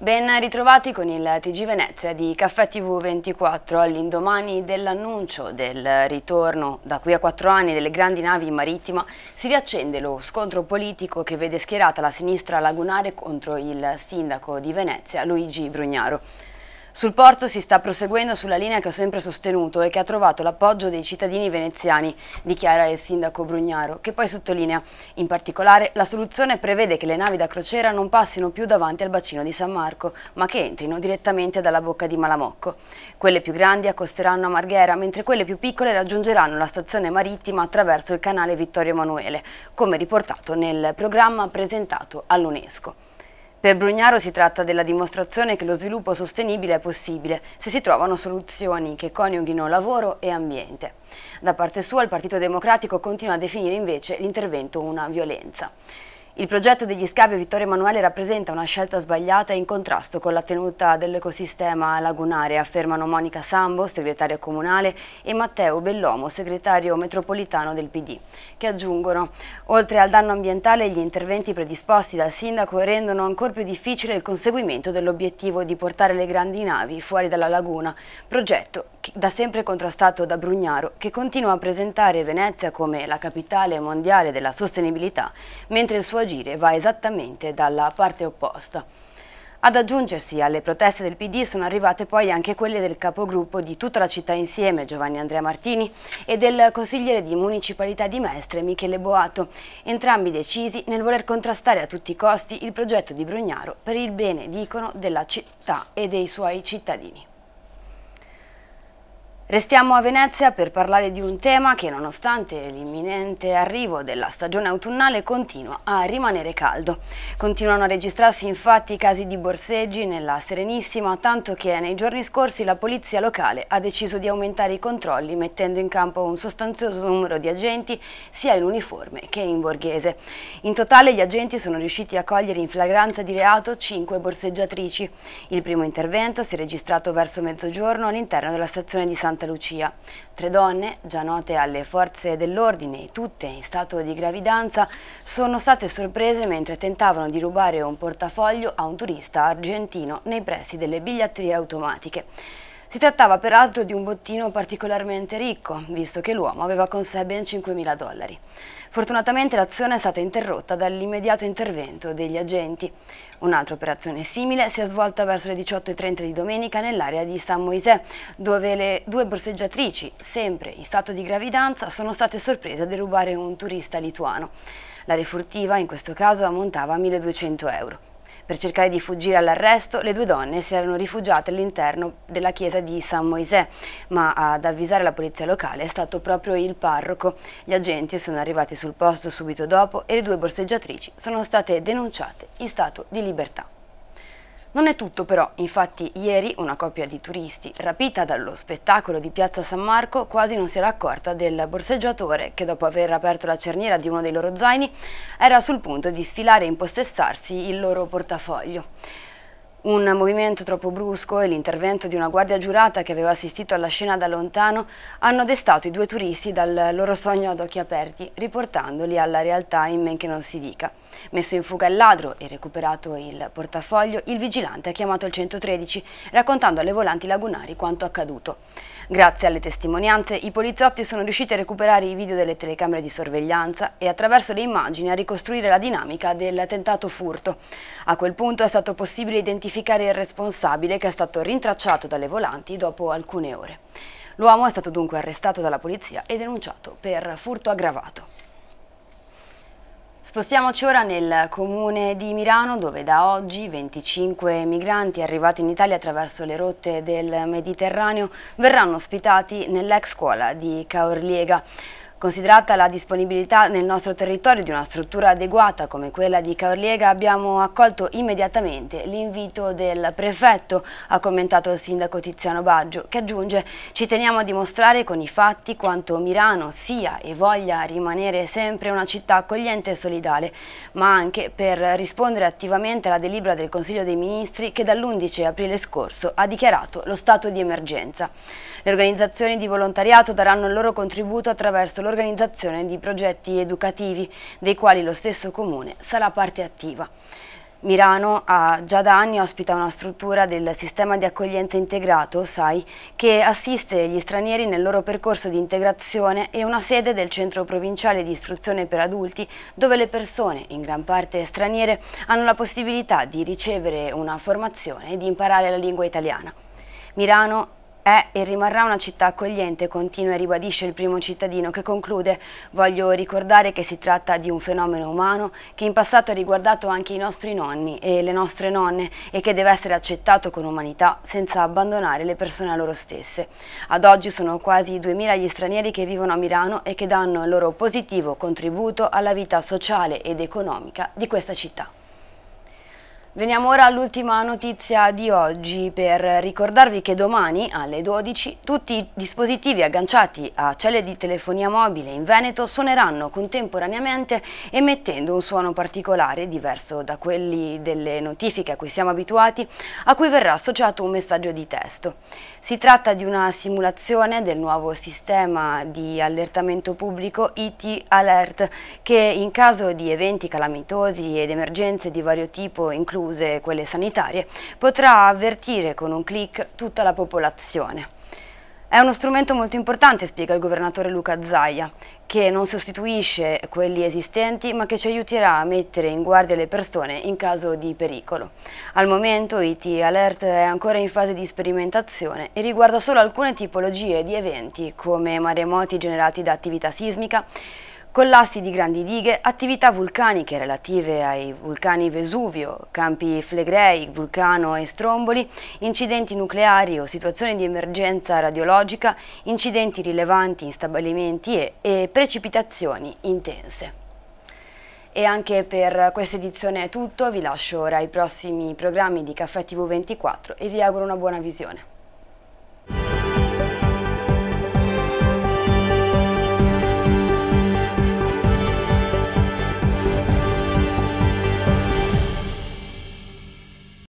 Ben ritrovati con il TG Venezia di Caffè TV 24 all'indomani dell'annuncio del ritorno da qui a quattro anni delle grandi navi in marittima si riaccende lo scontro politico che vede schierata la sinistra lagunare contro il sindaco di Venezia Luigi Brugnaro. Sul porto si sta proseguendo sulla linea che ho sempre sostenuto e che ha trovato l'appoggio dei cittadini veneziani, dichiara il sindaco Brugnaro, che poi sottolinea, in particolare, la soluzione prevede che le navi da crociera non passino più davanti al bacino di San Marco, ma che entrino direttamente dalla bocca di Malamocco. Quelle più grandi accosteranno a Marghera, mentre quelle più piccole raggiungeranno la stazione marittima attraverso il canale Vittorio Emanuele, come riportato nel programma presentato all'UNESCO. Per Brugnaro si tratta della dimostrazione che lo sviluppo sostenibile è possibile se si trovano soluzioni che coniughino lavoro e ambiente. Da parte sua il Partito Democratico continua a definire invece l'intervento una violenza. Il progetto degli scavi Vittorio Emanuele rappresenta una scelta sbagliata in contrasto con la tenuta dell'ecosistema lagunare, affermano Monica Sambo, segretaria comunale, e Matteo Bellomo, segretario metropolitano del PD, che aggiungono, oltre al danno ambientale, gli interventi predisposti dal sindaco rendono ancora più difficile il conseguimento dell'obiettivo di portare le grandi navi fuori dalla laguna, progetto da sempre contrastato da Brugnaro, che continua a presentare Venezia come la capitale mondiale della sostenibilità, mentre il suo agire va esattamente dalla parte opposta. Ad aggiungersi alle proteste del PD sono arrivate poi anche quelle del capogruppo di tutta la città insieme Giovanni Andrea Martini e del consigliere di municipalità di Mestre Michele Boato, entrambi decisi nel voler contrastare a tutti i costi il progetto di Brugnaro per il bene, dicono, della città e dei suoi cittadini. Restiamo a Venezia per parlare di un tema che nonostante l'imminente arrivo della stagione autunnale continua a rimanere caldo. Continuano a registrarsi infatti casi di borseggi nella Serenissima, tanto che nei giorni scorsi la polizia locale ha deciso di aumentare i controlli mettendo in campo un sostanzioso numero di agenti sia in uniforme che in borghese. In totale gli agenti sono riusciti a cogliere in flagranza di reato cinque borseggiatrici. Il primo intervento si è registrato verso mezzogiorno all'interno della stazione di Santa Santa Lucia. Tre donne, già note alle forze dell'ordine, tutte in stato di gravidanza, sono state sorprese mentre tentavano di rubare un portafoglio a un turista argentino nei pressi delle biglietterie automatiche. Si trattava peraltro di un bottino particolarmente ricco, visto che l'uomo aveva con sé ben 5.000 dollari. Fortunatamente l'azione è stata interrotta dall'immediato intervento degli agenti. Un'altra operazione simile si è svolta verso le 18.30 di domenica nell'area di San Moisè, dove le due borseggiatrici, sempre in stato di gravidanza, sono state sorprese a derubare un turista lituano. La refurtiva in questo caso ammontava a 1.200 euro. Per cercare di fuggire all'arresto, le due donne si erano rifugiate all'interno della chiesa di San Moisè, ma ad avvisare la polizia locale è stato proprio il parroco. Gli agenti sono arrivati sul posto subito dopo e le due borseggiatrici sono state denunciate in stato di libertà. Non è tutto però, infatti ieri una coppia di turisti rapita dallo spettacolo di Piazza San Marco quasi non si era accorta del borseggiatore che dopo aver aperto la cerniera di uno dei loro zaini era sul punto di sfilare e impossessarsi il loro portafoglio. Un movimento troppo brusco e l'intervento di una guardia giurata che aveva assistito alla scena da lontano hanno destato i due turisti dal loro sogno ad occhi aperti, riportandoli alla realtà in men che non si dica. Messo in fuga il ladro e recuperato il portafoglio, il vigilante ha chiamato il 113 raccontando alle volanti lagunari quanto accaduto. Grazie alle testimonianze, i poliziotti sono riusciti a recuperare i video delle telecamere di sorveglianza e attraverso le immagini a ricostruire la dinamica del tentato furto. A quel punto è stato possibile identificare il responsabile che è stato rintracciato dalle volanti dopo alcune ore. L'uomo è stato dunque arrestato dalla polizia e denunciato per furto aggravato. Spostiamoci ora nel comune di Milano dove da oggi 25 migranti arrivati in Italia attraverso le rotte del Mediterraneo verranno ospitati nell'ex scuola di Caorliega. Considerata la disponibilità nel nostro territorio di una struttura adeguata come quella di Caorliega, abbiamo accolto immediatamente l'invito del prefetto, ha commentato il sindaco Tiziano Baggio, che aggiunge ci teniamo a dimostrare con i fatti quanto Mirano sia e voglia rimanere sempre una città accogliente e solidale, ma anche per rispondere attivamente alla delibera del Consiglio dei Ministri che dall'11 aprile scorso ha dichiarato lo stato di emergenza. Le organizzazioni di volontariato daranno il loro contributo attraverso lo l'organizzazione di progetti educativi, dei quali lo stesso Comune sarà parte attiva. Mirano ha, già da anni ospita una struttura del sistema di accoglienza integrato, SAI, che assiste gli stranieri nel loro percorso di integrazione e una sede del centro provinciale di istruzione per adulti dove le persone, in gran parte straniere, hanno la possibilità di ricevere una formazione e di imparare la lingua italiana. Mirano è e rimarrà una città accogliente, continua e ribadisce il primo cittadino che conclude «Voglio ricordare che si tratta di un fenomeno umano che in passato ha riguardato anche i nostri nonni e le nostre nonne e che deve essere accettato con umanità senza abbandonare le persone a loro stesse. Ad oggi sono quasi 2000 gli stranieri che vivono a Milano e che danno il loro positivo contributo alla vita sociale ed economica di questa città». Veniamo ora all'ultima notizia di oggi per ricordarvi che domani alle 12 tutti i dispositivi agganciati a celle di telefonia mobile in Veneto suoneranno contemporaneamente emettendo un suono particolare diverso da quelli delle notifiche a cui siamo abituati a cui verrà associato un messaggio di testo. Si tratta di una simulazione del nuovo sistema di allertamento pubblico IT Alert che in caso di eventi calamitosi ed emergenze di vario tipo inclusi incluse quelle sanitarie, potrà avvertire con un clic tutta la popolazione. È uno strumento molto importante, spiega il governatore Luca Zaia, che non sostituisce quelli esistenti ma che ci aiuterà a mettere in guardia le persone in caso di pericolo. Al momento IT Alert è ancora in fase di sperimentazione e riguarda solo alcune tipologie di eventi come maremoti generati da attività sismica, collassi di grandi dighe, attività vulcaniche relative ai vulcani Vesuvio, campi Flegrei, Vulcano e Stromboli, incidenti nucleari o situazioni di emergenza radiologica, incidenti rilevanti in stabilimenti e, e precipitazioni intense. E anche per questa edizione è tutto, vi lascio ora ai prossimi programmi di Caffè TV24 e vi auguro una buona visione.